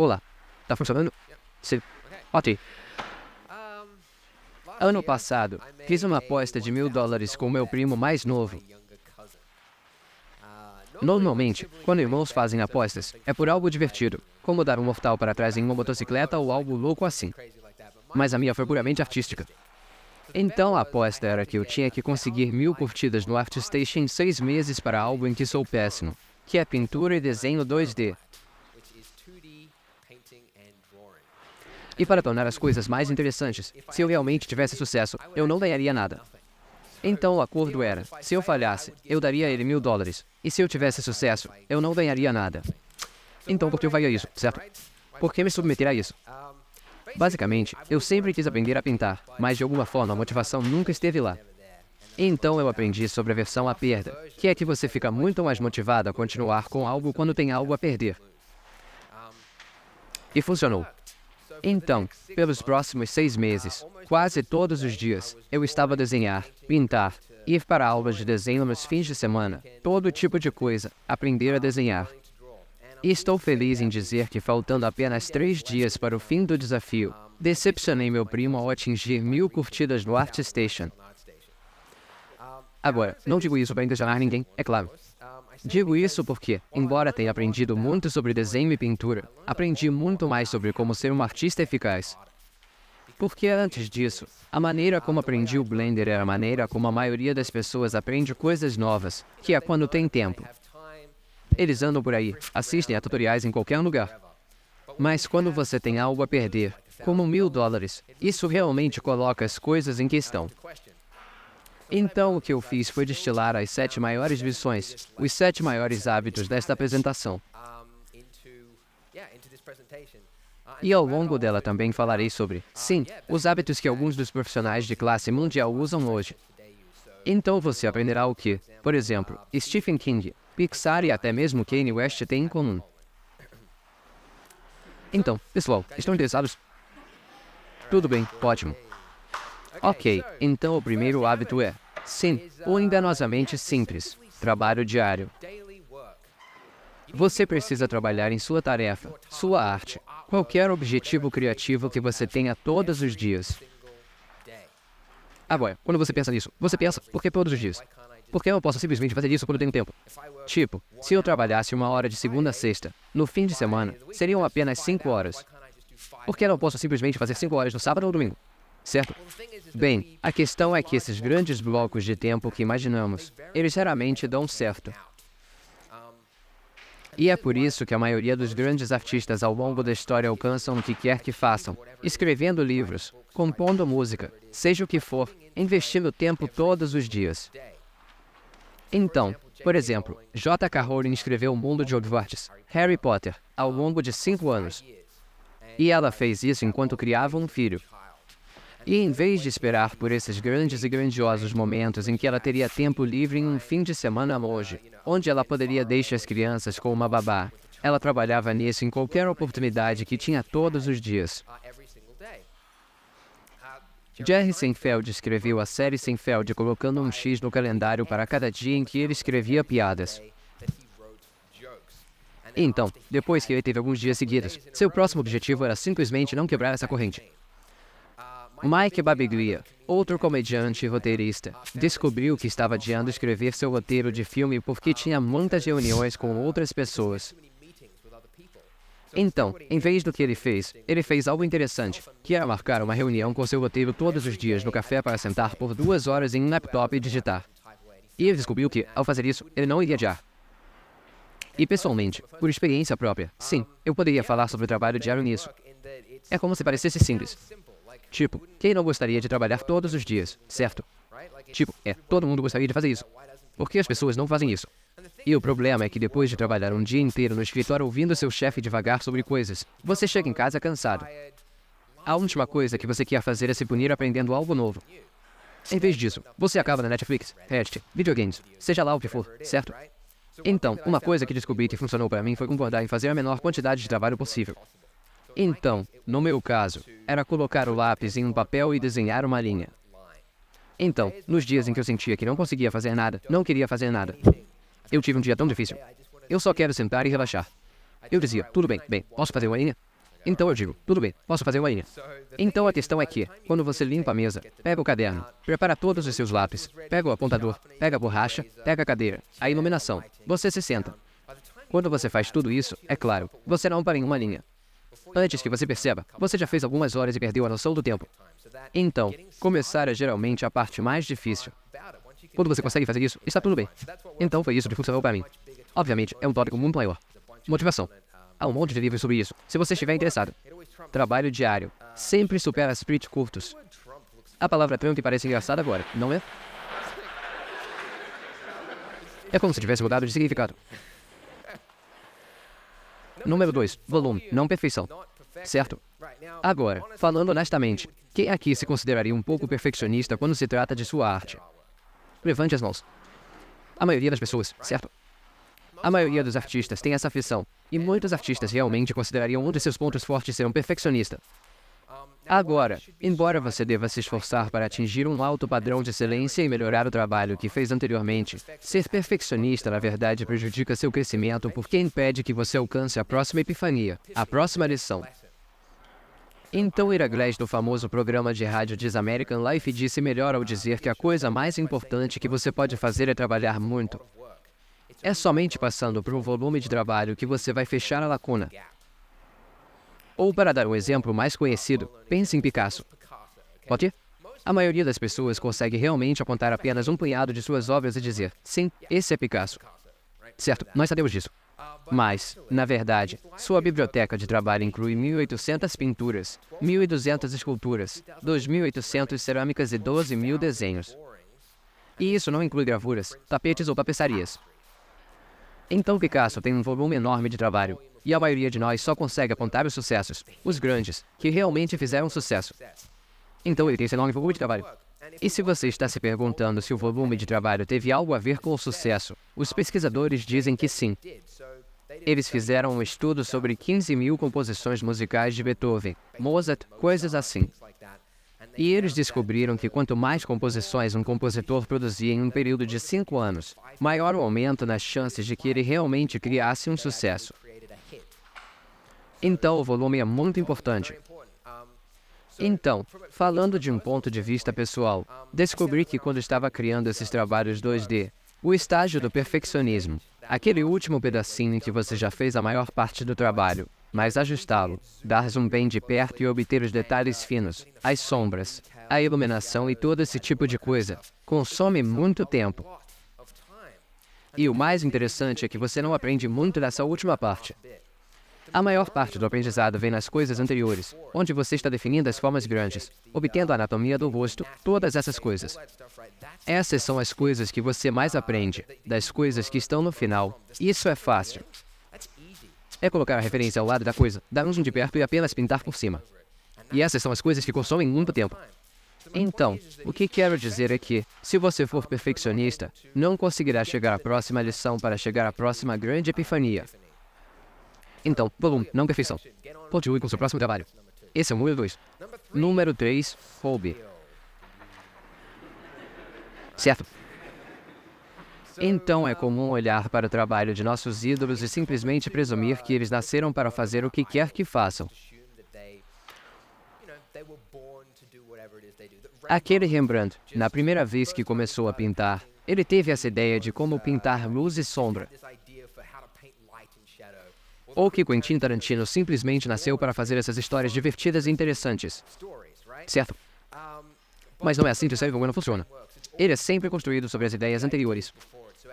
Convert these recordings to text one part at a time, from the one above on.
Olá, tá funcionando? Sim. Ok. Ano passado, fiz uma aposta de mil dólares com meu primo mais novo. Normalmente, quando irmãos fazem apostas, é por algo divertido, como dar um mortal para trás em uma motocicleta ou algo louco assim. Mas a minha foi puramente artística. Então a aposta era que eu tinha que conseguir mil curtidas no ArtStation em seis meses para algo em que sou péssimo, que é pintura e desenho 2D. E para tornar as coisas mais interessantes, se eu realmente tivesse sucesso, eu não ganharia nada. Então o acordo era: se eu falhasse, eu daria a ele mil dólares, e se eu tivesse sucesso, eu não ganharia nada. Então por que eu faria isso, certo? Por que me submeter a isso? Basicamente, eu sempre quis aprender a pintar, mas de alguma forma a motivação nunca esteve lá. Então eu aprendi sobre a versão à perda, que é que você fica muito mais motivado a continuar com algo quando tem algo a perder. E funcionou. Então, pelos próximos seis meses, quase todos os dias, eu estava a desenhar, pintar, ir para aulas de desenho nos fins de semana, todo tipo de coisa, aprender a desenhar. E estou feliz em dizer que, faltando apenas três dias para o fim do desafio, decepcionei meu primo ao atingir mil curtidas no ArtStation. Agora, não digo isso para enganar ninguém, é claro. Digo isso porque, embora tenha aprendido muito sobre desenho e pintura, aprendi muito mais sobre como ser um artista eficaz. Porque antes disso, a maneira como aprendi o Blender era a maneira como a maioria das pessoas aprende coisas novas, que é quando tem tempo. Eles andam por aí, assistem a tutoriais em qualquer lugar. Mas quando você tem algo a perder, como mil dólares, isso realmente coloca as coisas em questão. Então, o que eu fiz foi destilar as sete maiores visões, os sete maiores hábitos desta apresentação. E ao longo dela também falarei sobre, sim, os hábitos que alguns dos profissionais de classe mundial usam hoje. Então você aprenderá o que, por exemplo, Stephen King, Pixar e até mesmo Kanye West têm em comum. Então, pessoal, estão interessados? Tudo bem, ótimo. Ok, então o primeiro hábito é Sim, ou enganosamente simples, trabalho diário. Você precisa trabalhar em sua tarefa, sua arte, qualquer objetivo criativo que você tenha todos os dias. Agora, ah, quando você pensa nisso, você pensa, por que todos os dias? Por que eu posso simplesmente fazer isso quando tenho tempo? Tipo, se eu trabalhasse uma hora de segunda a sexta, no fim de semana, seriam apenas cinco horas. Por que eu não posso simplesmente fazer cinco horas no sábado ou domingo? certo? Bem, a questão é que esses grandes blocos de tempo que imaginamos, eles raramente dão certo. E é por isso que a maioria dos grandes artistas ao longo da história alcançam o que quer que façam, escrevendo livros, compondo música, seja o que for, investindo tempo todos os dias. Então, por exemplo, J.K. Rowling escreveu O Mundo de Hogwarts, Harry Potter, ao longo de cinco anos. E ela fez isso enquanto criava um filho, e em vez de esperar por esses grandes e grandiosos momentos em que ela teria tempo livre em um fim de semana longe, onde ela poderia deixar as crianças com uma babá, ela trabalhava nisso em qualquer oportunidade que tinha todos os dias. Jerry Seinfeld escreveu a série Seinfeld colocando um X no calendário para cada dia em que ele escrevia piadas. Então, depois que ele teve alguns dias seguidos, seu próximo objetivo era simplesmente não quebrar essa corrente. Mike Babiglia, outro comediante e roteirista, descobriu que estava adiando escrever seu roteiro de filme porque tinha muitas reuniões com outras pessoas. Então, em vez do que ele fez, ele fez algo interessante, que era marcar uma reunião com seu roteiro todos os dias no café para sentar por duas horas em um laptop e digitar. E ele descobriu que, ao fazer isso, ele não iria adiar. E pessoalmente, por experiência própria, sim, eu poderia falar sobre o trabalho diário nisso. É como se parecesse simples, Tipo, quem não gostaria de trabalhar todos os dias, certo? Tipo, é, todo mundo gostaria de fazer isso. Por que as pessoas não fazem isso? E o problema é que depois de trabalhar um dia inteiro no escritório ouvindo seu chefe devagar sobre coisas, você chega em casa cansado. A última coisa que você quer fazer é se punir aprendendo algo novo. Em vez disso, você acaba na Netflix, Reddit, videogames, seja lá o que for, certo? Então, uma coisa que descobri que funcionou para mim foi concordar em fazer a menor quantidade de trabalho possível. Então, no meu caso, era colocar o lápis em um papel e desenhar uma linha. Então, nos dias em que eu sentia que não conseguia fazer nada, não queria fazer nada, eu tive um dia tão difícil. Eu só quero sentar e relaxar. Eu dizia, tudo bem, bem, posso fazer uma linha? Então eu digo, tudo bem, posso fazer uma linha. Então a questão é que, quando você limpa a mesa, pega o caderno, prepara todos os seus lápis, pega o apontador, pega a borracha, pega a cadeira, a iluminação, você se senta. Quando você faz tudo isso, é claro, você não para em uma linha. Antes que você perceba, você já fez algumas horas e perdeu a noção do tempo. Então, começar é geralmente a parte mais difícil. Quando você consegue fazer isso, está tudo bem. Então foi isso que funcionou para mim. Obviamente, é um tópico muito maior. Motivação. Há um monte de livros sobre isso, se você estiver interessado. Trabalho diário. Sempre supera sprints curtos. A palavra Trump parece engraçada agora, não é? É como se tivesse mudado de significado. Número 2, volume, não perfeição. Certo? Agora, falando honestamente, quem aqui se consideraria um pouco perfeccionista quando se trata de sua arte? Levante as mãos. A maioria das pessoas, certo? A maioria dos artistas tem essa aflição, e muitos artistas realmente considerariam um de seus pontos fortes ser um perfeccionista. Agora, embora você deva se esforçar para atingir um alto padrão de excelência e melhorar o trabalho que fez anteriormente, ser perfeccionista na verdade prejudica seu crescimento porque impede que você alcance a próxima epifania, a próxima lição. Então Ira Glass, do famoso programa de rádio Diz American Life, disse melhor ao dizer que a coisa mais importante que você pode fazer é trabalhar muito. É somente passando por um volume de trabalho que você vai fechar a lacuna, ou, para dar um exemplo mais conhecido, pense em Picasso. Pode A maioria das pessoas consegue realmente apontar apenas um punhado de suas obras e dizer, sim, esse é Picasso. Certo, nós sabemos disso. Mas, na verdade, sua biblioteca de trabalho inclui 1.800 pinturas, 1.200 esculturas, 2.800 cerâmicas e 12.000 desenhos. E isso não inclui gravuras, tapetes ou tapeçarias. Então Picasso tem um volume enorme de trabalho, e a maioria de nós só consegue apontar os sucessos, os grandes, que realmente fizeram sucesso. Então ele tem esse enorme volume de trabalho. E se você está se perguntando se o volume de trabalho teve algo a ver com o sucesso, os pesquisadores dizem que sim. Eles fizeram um estudo sobre 15 mil composições musicais de Beethoven, Mozart, coisas assim. E eles descobriram que quanto mais composições um compositor produzia em um período de cinco anos, maior o aumento nas chances de que ele realmente criasse um sucesso. Então, o volume é muito importante. Então, falando de um ponto de vista pessoal, descobri que quando estava criando esses trabalhos 2D, o estágio do perfeccionismo, aquele último pedacinho em que você já fez a maior parte do trabalho, mas ajustá-lo, dar zoom bem de perto e obter os detalhes finos, as sombras, a iluminação e todo esse tipo de coisa, consome muito tempo. E o mais interessante é que você não aprende muito nessa última parte. A maior parte do aprendizado vem nas coisas anteriores, onde você está definindo as formas grandes, obtendo a anatomia do rosto, todas essas coisas. Essas são as coisas que você mais aprende, das coisas que estão no final. Isso é fácil é colocar a referência ao lado da coisa, dar um zoom de perto e apenas pintar por cima. E essas são as coisas que consomem muito tempo. Então, o que quero dizer é que, se você for perfeccionista, não conseguirá chegar à próxima lição para chegar à próxima grande epifania. Então, volume, não perfeição. Continue com seu próximo trabalho. Esse é o número 2. Número 3, roube. Certo. Então é comum olhar para o trabalho de nossos ídolos e simplesmente presumir que eles nasceram para fazer o que quer que façam. Aquele Rembrandt, na primeira vez que começou a pintar, ele teve essa ideia de como pintar luz e sombra. Ou que Quentin Tarantino simplesmente nasceu para fazer essas histórias divertidas e interessantes. Certo? Mas não é assim que o cérebro não funciona. Ele é sempre construído sobre as ideias anteriores.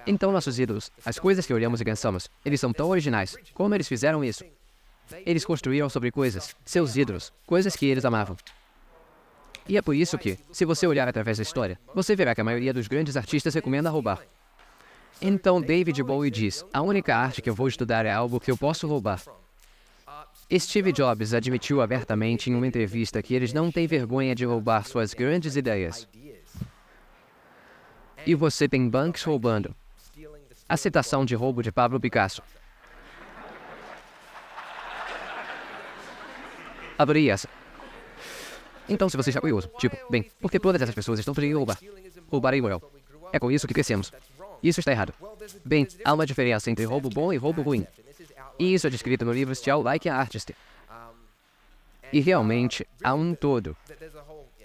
Então, nossos ídolos, as coisas que olhamos e pensamos, eles são tão originais. Como eles fizeram isso? Eles construíram sobre coisas, seus ídolos, coisas que eles amavam. E é por isso que, se você olhar através da história, você verá que a maioria dos grandes artistas recomenda roubar. Então, David Bowie diz: A única arte que eu vou estudar é algo que eu posso roubar. Steve Jobs admitiu abertamente em uma entrevista que eles não têm vergonha de roubar suas grandes ideias. E você tem bancos roubando. A citação de roubo de Pablo Picasso. Adorei essa. Então, se você está curioso, tipo, bem, porque todas essas pessoas estão querendo roubar? Roubar é imoral. É com isso que crescemos. Isso está errado. Bem, há uma diferença entre roubo bom e roubo ruim. E isso é descrito no livro Still Like e Artist. E realmente, há um todo.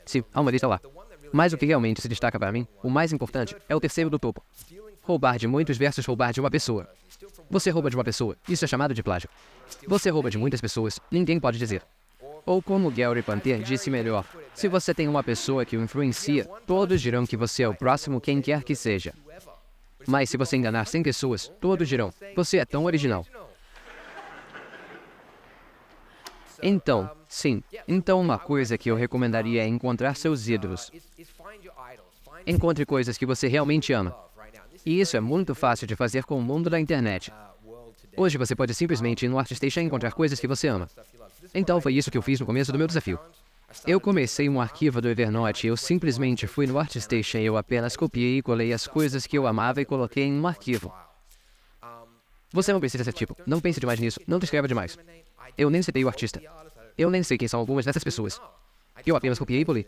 Sim, há uma lista lá. Mas o que realmente se destaca para mim, o mais importante, é o terceiro do topo. Roubar de muitos versus roubar de uma pessoa. Você rouba de uma pessoa, isso é chamado de plágio. Você rouba de muitas pessoas, ninguém pode dizer. Ou como Gary Panter disse melhor, se você tem uma pessoa que o influencia, todos dirão que você é o próximo quem quer que seja. Mas se você enganar 100 pessoas, todos dirão, você é tão original. Então, Sim, então uma coisa que eu recomendaria é encontrar seus ídolos. Encontre coisas que você realmente ama. E isso é muito fácil de fazer com o mundo da internet. Hoje você pode simplesmente ir no ArtStation e encontrar coisas que você ama. Então foi isso que eu fiz no começo do meu desafio. Eu comecei um arquivo do Evernote, e eu simplesmente fui no ArtStation e eu apenas copiei e colei as coisas que eu amava e coloquei em um arquivo. Você não precisa ser tipo, não pense demais nisso, não descreva demais. Eu nem citei o artista. Eu nem sei quem são algumas dessas pessoas. Eu apenas copiei e colei.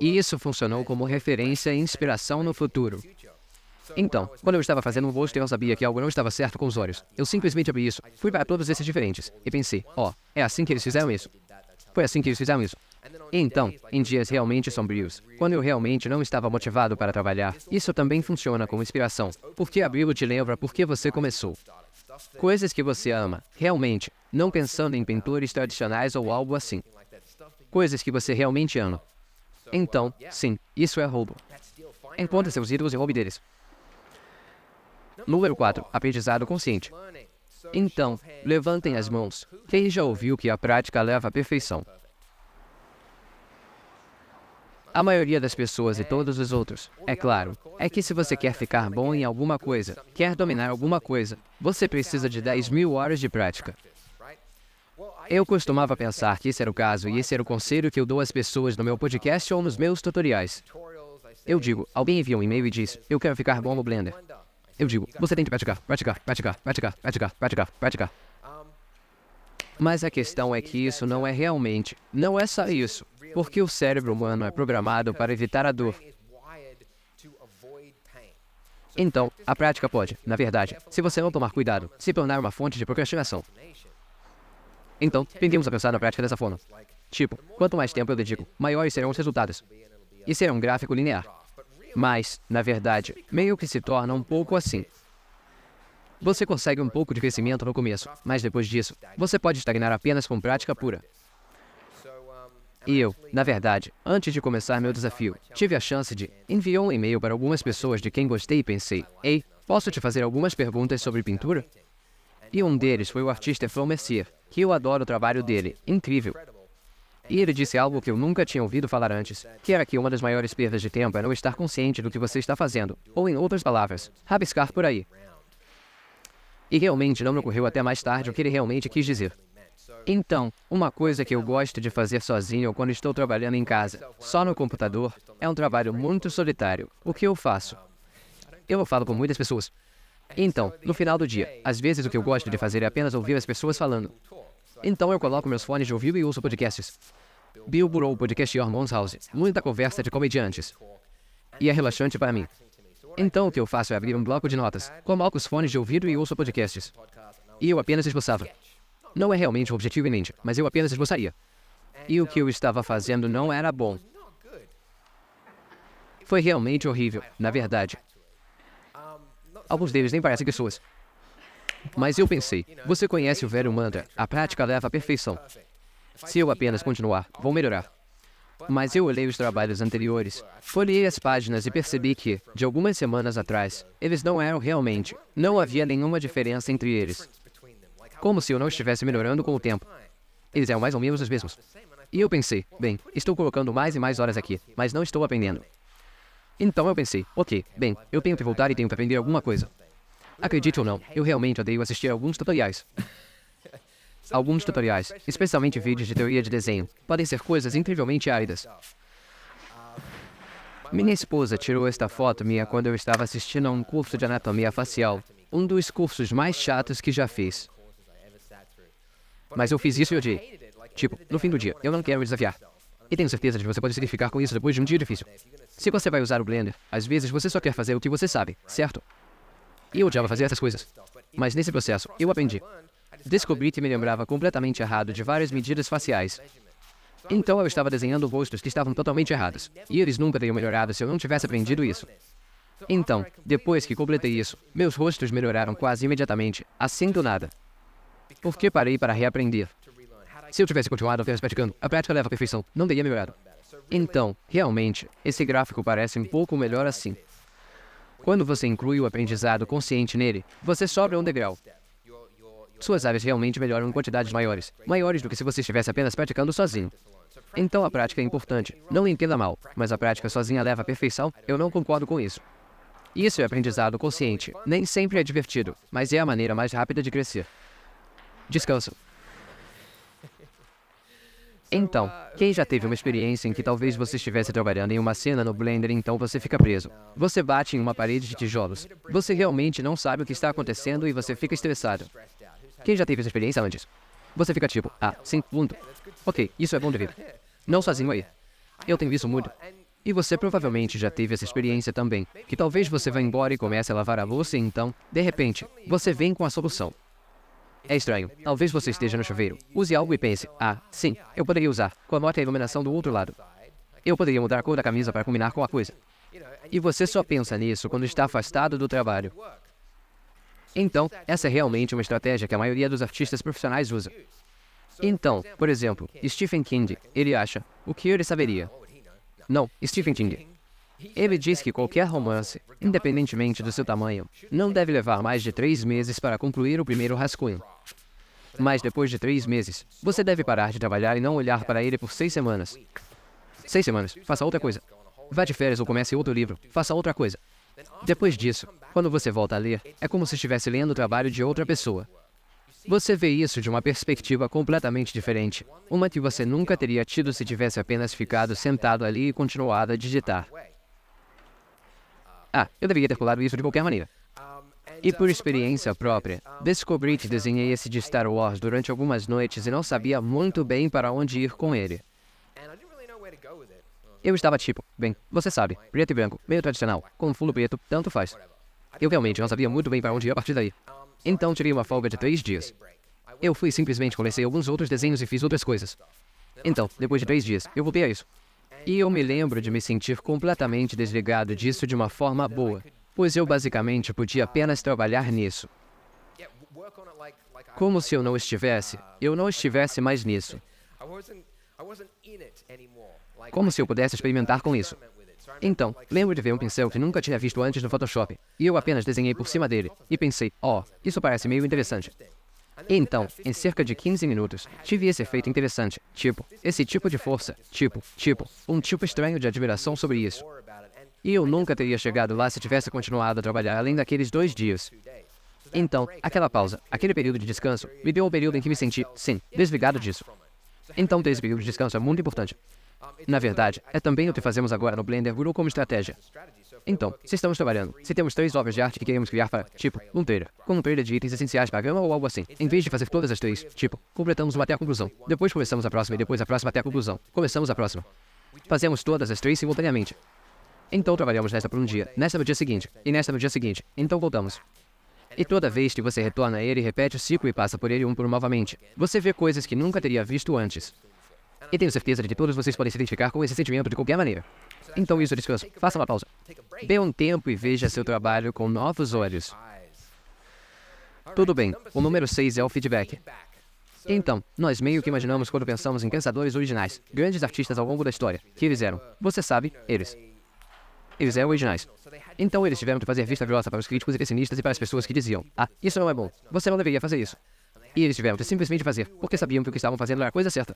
E isso funcionou como referência e inspiração no futuro. Então, quando eu estava fazendo um rosto, eu sabia que algo não estava certo com os olhos. Eu simplesmente abri isso, fui para todos esses diferentes e pensei, ó, oh, é assim que eles fizeram isso. Foi assim que eles fizeram isso. E então, em dias realmente sombrios, quando eu realmente não estava motivado para trabalhar, isso também funciona como inspiração, porque abri-lo te lembra por que você começou. Coisas que você ama, realmente, não pensando em pintores tradicionais ou algo assim. Coisas que você realmente ama. Então, sim, isso é roubo. Encontre seus ídolos e roube deles. Número 4. Aprendizado consciente. Então, levantem as mãos. Quem já ouviu que a prática leva à perfeição? A maioria das pessoas e todos os outros, é claro, é que se você quer ficar bom em alguma coisa, quer dominar alguma coisa, você precisa de 10 mil horas de prática. Eu costumava pensar que esse era o caso e esse era o conselho que eu dou às pessoas no meu podcast ou nos meus tutoriais. Eu digo, alguém envia um e-mail e diz, eu quero ficar bom no Blender. Eu digo, você tem que praticar, praticar, praticar, praticar, praticar, praticar, praticar. Mas a questão é que isso não é realmente, não é só isso. Porque o cérebro humano é programado para evitar a dor. Então, a prática pode, na verdade, se você não tomar cuidado, se tornar uma fonte de procrastinação. Então, tendemos a pensar na prática dessa forma. Tipo, quanto mais tempo eu dedico, maiores serão os resultados. Isso é um gráfico linear. Mas, na verdade, meio que se torna um pouco assim. Você consegue um pouco de crescimento no começo, mas depois disso, você pode estagnar apenas com prática pura. E eu, na verdade, antes de começar meu desafio, tive a chance de enviar um e-mail para algumas pessoas de quem gostei e pensei, ei, posso te fazer algumas perguntas sobre pintura? E um deles foi o artista Flo Mercier, que eu adoro o trabalho dele, incrível. E ele disse algo que eu nunca tinha ouvido falar antes, que era que uma das maiores perdas de tempo é não estar consciente do que você está fazendo, ou em outras palavras, rabiscar por aí. E realmente não me ocorreu até mais tarde o que ele realmente quis dizer. Então, uma coisa que eu gosto de fazer sozinho quando estou trabalhando em casa, só no computador, é um trabalho muito solitário. O que eu faço? Eu falo com muitas pessoas. Então, no final do dia, às vezes o que eu gosto de fazer é apenas ouvir as pessoas falando. Então eu coloco meus fones de ouvido e ouço podcasts. Bill Burrow, podcast de Mom's House. Muita conversa de comediantes. E é relaxante para mim. Então o que eu faço é abrir um bloco de notas, coloco os fones de ouvido e ouço podcasts. E eu apenas expulsava. Não é realmente o objetivo em mas eu apenas esboçaria. E o que eu estava fazendo não era bom. Foi realmente horrível, na verdade. Alguns deles nem parecem pessoas. Mas eu pensei, você conhece o velho mantra, a prática leva à perfeição. Se eu apenas continuar, vou melhorar. Mas eu olhei os trabalhos anteriores, folhei as páginas e percebi que, de algumas semanas atrás, eles não eram realmente. Não havia nenhuma diferença entre eles. Como se eu não estivesse melhorando com o tempo. Eles eram mais ou menos os mesmos. E eu pensei, bem, estou colocando mais e mais horas aqui, mas não estou aprendendo. Então eu pensei, ok, bem, eu tenho que voltar e tenho que aprender alguma coisa. Acredite ou não, eu realmente odeio assistir alguns tutoriais. alguns tutoriais, especialmente vídeos de teoria de desenho, podem ser coisas incrivelmente áridas. Minha esposa tirou esta foto minha quando eu estava assistindo a um curso de anatomia facial, um dos cursos mais chatos que já fiz. Mas eu fiz isso e odiei. Tipo, no fim do dia, eu não quero me desafiar. E tenho certeza de que você pode se identificar com isso depois de um dia difícil. Se você vai usar o Blender, às vezes você só quer fazer o que você sabe, certo? E eu odiava fazer essas coisas. Mas nesse processo, eu aprendi. Descobri que me lembrava completamente errado de várias medidas faciais. Então eu estava desenhando rostos que estavam totalmente errados. E eles nunca teriam melhorado se eu não tivesse aprendido isso. Então, depois que completei isso, meus rostos melhoraram quase imediatamente, assim do nada. Por que parei para reaprender? Se eu tivesse continuado apenas praticando, a prática leva à perfeição, não teria melhorado. Então, realmente, esse gráfico parece um pouco melhor assim. Quando você inclui o aprendizado consciente nele, você sobra um degrau. Suas aves realmente melhoram em quantidades maiores, maiores do que se você estivesse apenas praticando sozinho. Então a prática é importante, não entenda mal, mas a prática sozinha leva à perfeição, eu não concordo com isso. Isso é aprendizado consciente, nem sempre é divertido, mas é a maneira mais rápida de crescer. Descanso. Então, quem já teve uma experiência em que talvez você estivesse trabalhando em uma cena no Blender, então você fica preso. Você bate em uma parede de tijolos. Você realmente não sabe o que está acontecendo e você fica estressado. Quem já teve essa experiência antes? Você fica tipo, ah, sim, mundo. Ok, isso é bom de ver. Não sozinho aí. Eu tenho visto muito. E você provavelmente já teve essa experiência também, que talvez você vá embora e comece a lavar a louça e então, de repente, você vem com a solução. É estranho. Talvez você esteja no chuveiro. Use algo e pense: ah, sim, eu poderia usar. Com a morte e a iluminação do outro lado. Eu poderia mudar a cor da camisa para combinar com a coisa. E você só pensa nisso quando está afastado do trabalho. Então, essa é realmente uma estratégia que a maioria dos artistas profissionais usa. Então, por exemplo, Stephen King, ele acha: o que ele saberia? Não, Stephen King. Ele diz que qualquer romance, independentemente do seu tamanho, não deve levar mais de três meses para concluir o primeiro rascunho. Mas depois de três meses, você deve parar de trabalhar e não olhar para ele por seis semanas. Seis semanas, faça outra coisa. Vá de férias ou comece outro livro, faça outra coisa. Depois disso, quando você volta a ler, é como se estivesse lendo o trabalho de outra pessoa. Você vê isso de uma perspectiva completamente diferente, uma que você nunca teria tido se tivesse apenas ficado sentado ali e continuado a digitar. Ah, eu deveria ter colado isso de qualquer maneira. E por experiência própria, descobri que desenhei esse de Star Wars durante algumas noites e não sabia muito bem para onde ir com ele. Eu estava tipo, bem, você sabe, preto e branco, meio tradicional, com fulo preto, tanto faz. Eu realmente não sabia muito bem para onde ir a partir daí. Então tirei uma folga de três dias. Eu fui simplesmente comecei alguns outros desenhos e fiz outras coisas. Então, depois de três dias, eu voltei a isso. E eu me lembro de me sentir completamente desligado disso de uma forma boa, pois eu basicamente podia apenas trabalhar nisso. Como se eu não estivesse, eu não estivesse mais nisso. Como se eu pudesse experimentar com isso. Então, lembro de ver um pincel que nunca tinha visto antes no Photoshop, e eu apenas desenhei por cima dele, e pensei, ó, oh, isso parece meio interessante. Então, em cerca de 15 minutos, tive esse efeito interessante, tipo, esse tipo de força, tipo, tipo, um tipo estranho de admiração sobre isso. E eu nunca teria chegado lá se tivesse continuado a trabalhar além daqueles dois dias. Então, aquela pausa, aquele período de descanso, me deu o período em que me senti, sim, desligado disso. Então, ter esse período de descanso é muito importante. Na verdade, é também o que fazemos agora no Blender Guru como estratégia. Então, se estamos trabalhando, se temos três obras de arte que queremos criar para, tipo, um trailer, com um trailer de itens essenciais para a gama ou algo assim, em vez de fazer todas as três, tipo, completamos uma até a conclusão, depois começamos a próxima e depois a próxima até a conclusão, começamos a próxima. Fazemos todas as três simultaneamente. Então trabalhamos nesta por um dia, nesta no dia seguinte, e nesta no dia seguinte, então voltamos. E toda vez que você retorna a ele, repete o ciclo e passa por ele um por um novamente. Você vê coisas que nunca teria visto antes. E tenho certeza de que todos vocês podem se identificar com esse sentimento de qualquer maneira. Então isso descanso. Faça uma pausa. Dê um tempo e veja seu trabalho com novos olhos. Tudo bem, o número 6 é o feedback. Então, nós meio que imaginamos quando pensamos em pensadores originais, grandes artistas ao longo da história, que eles eram, você sabe, eles. Eles eram originais. Então eles tiveram que fazer vista grossa para os críticos e pessimistas e para as pessoas que diziam, ah, isso não é bom, você não deveria fazer isso. E eles tiveram que simplesmente fazer, porque sabiam que o que estavam fazendo era a coisa certa.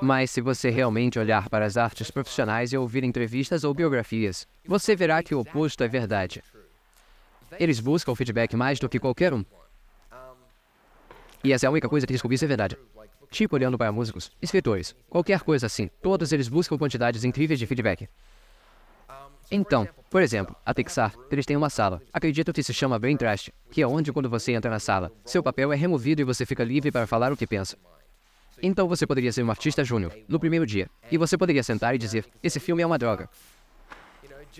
Mas se você realmente olhar para as artes profissionais e ouvir entrevistas ou biografias, você verá que o oposto é verdade. Eles buscam feedback mais do que qualquer um. E essa é a única coisa que descobri ser verdade. Tipo olhando para músicos, escritores, qualquer coisa assim, todos eles buscam quantidades incríveis de feedback. Então, por exemplo, a Pixar, eles têm uma sala, acredito que se chama Brain Trash, que é onde quando você entra na sala, seu papel é removido e você fica livre para falar o que pensa. Então você poderia ser um artista júnior, no primeiro dia, e você poderia sentar e dizer: esse filme é uma droga.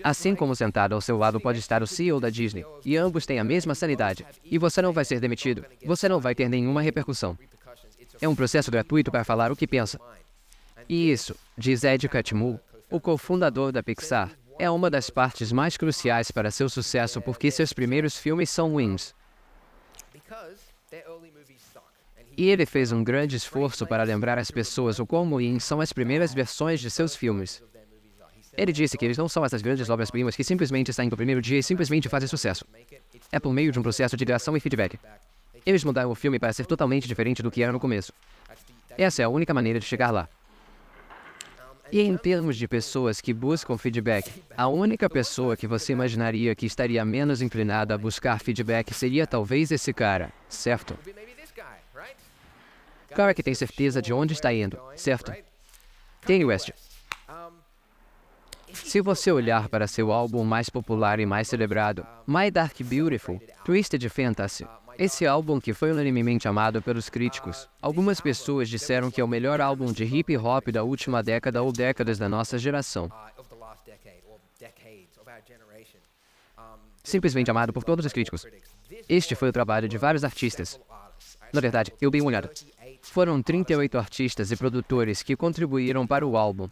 Assim como sentado ao seu lado pode estar o CEO da Disney, e ambos têm a mesma sanidade, e você não vai ser demitido, você não vai ter nenhuma repercussão. É um processo gratuito para falar o que pensa. E isso, diz Ed Catmull, o cofundador da Pixar, é uma das partes mais cruciais para seu sucesso porque seus primeiros filmes são ruins. E ele fez um grande esforço para lembrar às pessoas o quão ruins são as primeiras versões de seus filmes. Ele disse que eles não são essas grandes obras-primas que simplesmente saem do primeiro dia e simplesmente fazem sucesso. É por meio de um processo de criação e feedback. Eles mudaram o filme para ser totalmente diferente do que era no começo. Essa é a única maneira de chegar lá. E em termos de pessoas que buscam feedback, a única pessoa que você imaginaria que estaria menos inclinada a buscar feedback seria talvez esse cara, certo? Cara é que tem certeza de onde está indo, certo? Kanye West. Se você olhar para seu álbum mais popular e mais celebrado, My Dark Beautiful, Twisted Fantasy, esse álbum que foi unanimemente amado pelos críticos, algumas pessoas disseram que é o melhor álbum de hip hop da última década ou décadas da nossa geração. Simplesmente amado por todos os críticos. Este foi o trabalho de vários artistas. Na verdade, eu dei uma olhada. Foram 38 artistas e produtores que contribuíram para o álbum.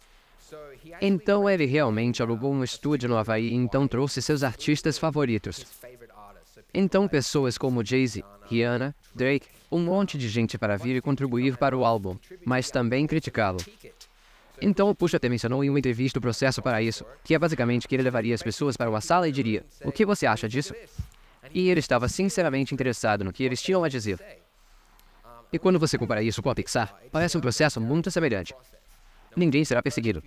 Então ele realmente alugou um estúdio no Havaí e então trouxe seus artistas favoritos. Então pessoas como Jay-Z, Rihanna, Drake, um monte de gente para vir e contribuir para o álbum, mas também criticá-lo. Então o Push até mencionou em uma entrevista o processo para isso, que é basicamente que ele levaria as pessoas para uma sala e diria, o que você acha disso? E ele estava sinceramente interessado no que eles tinham a dizer. E quando você compara isso com a Pixar, parece um processo muito semelhante. Ninguém será perseguido.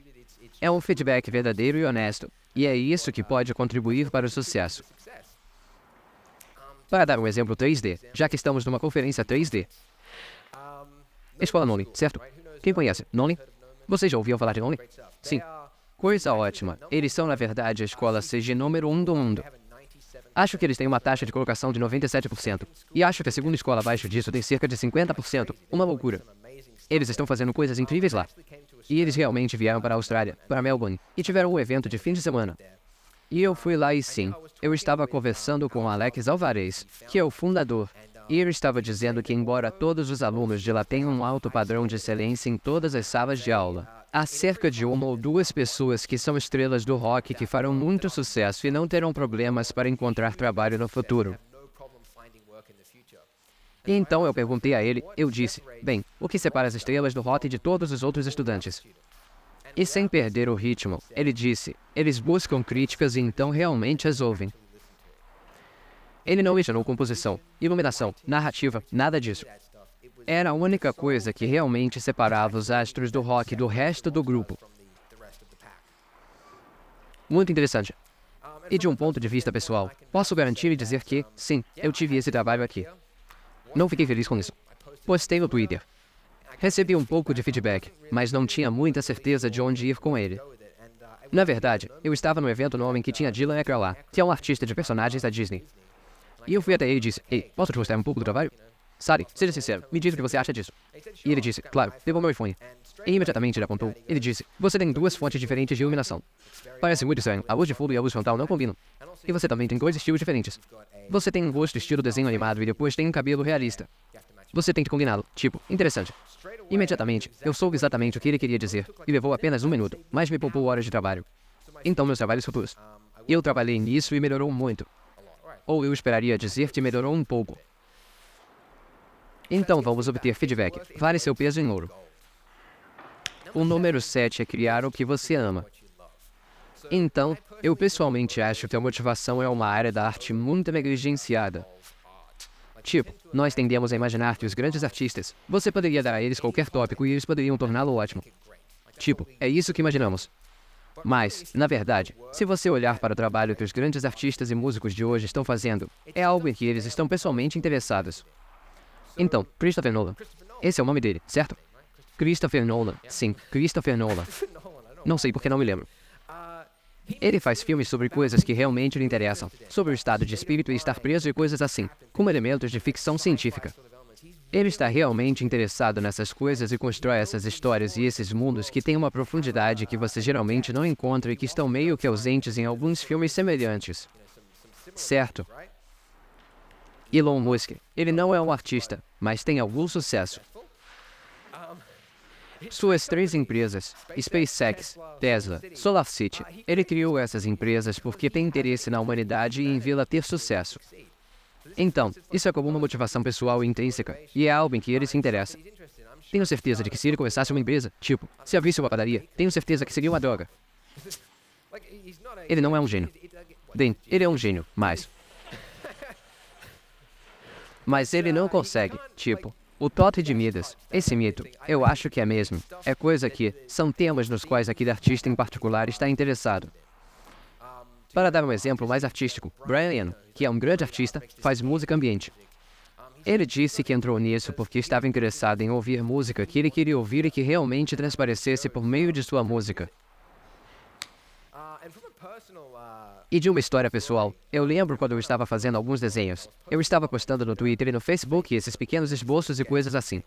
É um feedback verdadeiro e honesto, e é isso que pode contribuir para o sucesso. Para dar um exemplo 3D, já que estamos numa conferência 3D. Escola Noli, certo? Quem conhece? Noli? Vocês já ouviram falar de Noli? Sim. Coisa ótima. Eles são, na verdade, a escola CG número 1 um do mundo. Acho que eles têm uma taxa de colocação de 97%. E acho que a segunda escola abaixo disso tem cerca de 50%. Uma loucura. Eles estão fazendo coisas incríveis lá. E eles realmente vieram para a Austrália, para Melbourne, e tiveram um evento de fim de semana. E eu fui lá e sim, eu estava conversando com Alex Alvarez, que é o fundador Ear estava dizendo que, embora todos os alunos de lá tenham um alto padrão de excelência em todas as salas de aula, há cerca de uma ou duas pessoas que são estrelas do rock que farão muito sucesso e não terão problemas para encontrar trabalho no futuro. E então eu perguntei a ele, eu disse, bem, o que separa as estrelas do rock de todos os outros estudantes? E sem perder o ritmo, ele disse, eles buscam críticas e então realmente as ouvem. Ele não mencionou composição, iluminação, narrativa, nada disso. Era a única coisa que realmente separava os astros do rock do resto do grupo. Muito interessante. E de um ponto de vista pessoal, posso garantir e dizer que, sim, eu tive esse trabalho aqui. Não fiquei feliz com isso. Postei no Twitter. Recebi um pouco de feedback, mas não tinha muita certeza de onde ir com ele. Na verdade, eu estava no evento no homem que tinha Dylan Ecker lá, que é um artista de personagens da Disney. E eu fui até ele e disse, ei, posso te mostrar um pouco do trabalho? Sari, seja sincero, me diz o que você acha disso. E ele disse, claro, devo meu iPhone. E imediatamente ele apontou. Ele disse, você tem duas fontes diferentes de iluminação. Parece muito estranho, a luz de fundo e a luz frontal não combinam. E você também tem dois estilos diferentes. Você tem um rosto estilo desenho animado e depois tem um cabelo realista. Você tem que combiná-lo. Tipo, interessante. Imediatamente, eu soube exatamente o que ele queria dizer, e levou apenas um minuto, mas me poupou horas de trabalho. Então, meus trabalhos futuros. Eu trabalhei nisso e melhorou muito ou eu esperaria dizer que melhorou um pouco. Então vamos obter feedback. Vale seu peso em ouro. O número 7 é criar o que você ama. Então, eu pessoalmente acho que a motivação é uma área da arte muito negligenciada. Tipo, nós tendemos a imaginar que os grandes artistas, você poderia dar a eles qualquer tópico e eles poderiam torná-lo ótimo. Tipo, é isso que imaginamos. Mas, na verdade, se você olhar para o trabalho que os grandes artistas e músicos de hoje estão fazendo, é algo em que eles estão pessoalmente interessados. Então, Christopher Nolan. Esse é o nome dele, certo? Christopher Nolan. Sim, Christopher Nolan. Não sei porque não me lembro. Ele faz filmes sobre coisas que realmente lhe interessam, sobre o estado de espírito e estar preso e coisas assim, como elementos de ficção científica. Ele está realmente interessado nessas coisas e constrói essas histórias e esses mundos que têm uma profundidade que você geralmente não encontra e que estão meio que ausentes em alguns filmes semelhantes. Certo? Elon Musk, ele não é um artista, mas tem algum sucesso. Suas três empresas, SpaceX, Tesla, SolarCity, ele criou essas empresas porque tem interesse na humanidade e em vê-la ter sucesso. Então, isso é como uma motivação pessoal e intrínseca, e é algo em que ele se interessa. Tenho certeza de que se ele começasse uma empresa, tipo, se abrisse uma padaria, tenho certeza que seria uma droga. Ele não é um gênio. Bem, ele é um gênio, mas... Mas ele não consegue, tipo, o toque de Midas, esse mito, eu acho que é mesmo. É coisa que são temas nos quais aquele artista em particular está interessado. Para dar um exemplo mais artístico, Brian que é um grande artista, faz música ambiente. Ele disse que entrou nisso porque estava interessado em ouvir música que ele queria ouvir e que realmente transparecesse por meio de sua música. E de uma história pessoal, eu lembro quando eu estava fazendo alguns desenhos. Eu estava postando no Twitter e no Facebook esses pequenos esboços e coisas assim.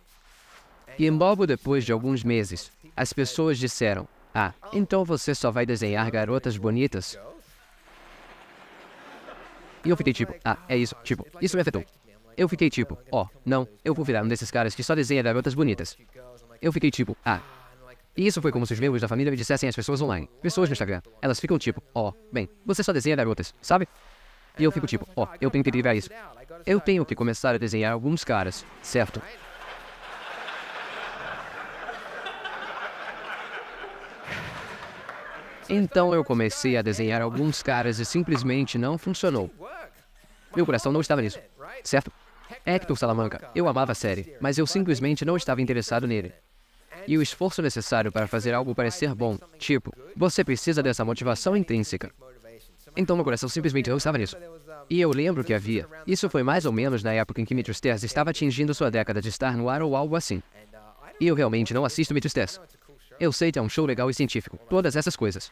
E logo depois de alguns meses, as pessoas disseram: Ah, então você só vai desenhar garotas bonitas? E eu fiquei tipo, ah, é isso, tipo, isso me afetou. Eu fiquei tipo, ó, oh, não, eu vou virar um desses caras que só desenha garotas bonitas. Eu fiquei tipo, ah. E isso foi como se os membros da família me dissessem às pessoas online, pessoas no Instagram. Elas ficam tipo, ó, oh, bem, você só desenha garotas, sabe? E eu fico tipo, ó, oh, eu tenho que livrar isso. Eu tenho que começar a desenhar alguns caras, certo? Então eu comecei a desenhar alguns caras e simplesmente não funcionou. Meu coração não estava nisso, certo? Hector Salamanca, eu amava a série, mas eu simplesmente não estava interessado nele. E o esforço necessário para fazer algo parecer bom, tipo, você precisa dessa motivação intrínseca. Então meu coração simplesmente não estava nisso. E eu lembro que havia. Isso foi mais ou menos na época em que Mitchell Stairs estava atingindo sua década de estar no ar ou algo assim. E eu realmente não assisto Mitchell Stairs. Eu sei que é um show legal e científico, todas essas coisas.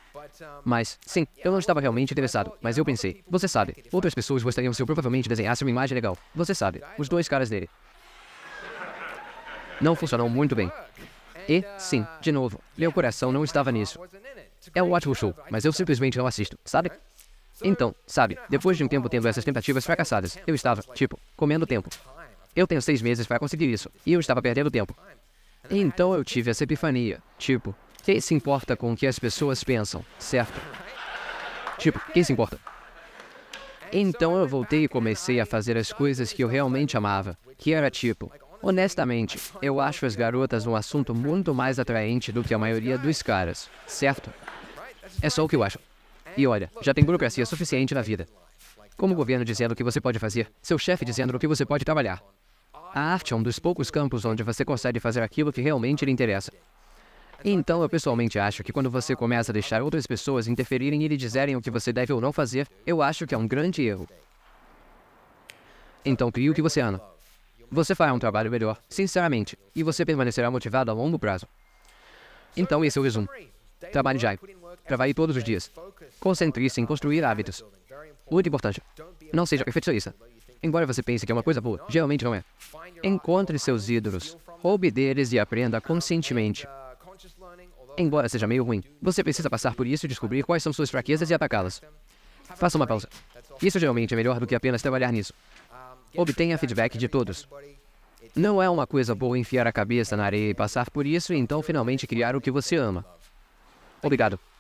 Mas, sim, eu não estava realmente interessado, mas eu pensei, você sabe, outras pessoas gostariam se eu provavelmente desenhasse uma imagem legal. Você sabe, os dois caras dele. Não funcionou muito bem. E, sim, de novo, meu coração não estava nisso. É um ótimo show, mas eu simplesmente não assisto, sabe? Então, sabe, depois de um tempo tendo essas tentativas fracassadas, eu estava, tipo, comendo tempo. Eu tenho seis meses para conseguir isso, e eu estava perdendo tempo então eu tive essa epifania. Tipo, quem se importa com o que as pessoas pensam, certo? Tipo, quem se importa? Então eu voltei e comecei a fazer as coisas que eu realmente amava, que era tipo, honestamente, eu acho as garotas um assunto muito mais atraente do que a maioria dos caras, certo? É só o que eu acho. E olha, já tem burocracia suficiente na vida. Como o governo dizendo o que você pode fazer, seu chefe dizendo o que você pode trabalhar, a arte é um dos poucos campos onde você consegue fazer aquilo que realmente lhe interessa. Então, eu pessoalmente acho que quando você começa a deixar outras pessoas interferirem e lhe dizerem o que você deve ou não fazer, eu acho que é um grande erro. Então, crie o que você ama. Você fará um trabalho melhor, sinceramente, e você permanecerá motivado a longo prazo. Então, esse é o resumo. Trabalhe já. Trabalhe todos os dias. Concentre-se em construir hábitos. Muito importante. Não seja perfeccionista. Embora você pense que é uma coisa boa, geralmente não é. Encontre seus ídolos, roube deles e aprenda conscientemente. Embora seja meio ruim, você precisa passar por isso e descobrir quais são suas fraquezas e atacá-las. Faça uma pausa. Isso geralmente é melhor do que apenas trabalhar nisso. Obtenha feedback de todos. Não é uma coisa boa enfiar a cabeça na areia e passar por isso e então finalmente criar o que você ama. Obrigado.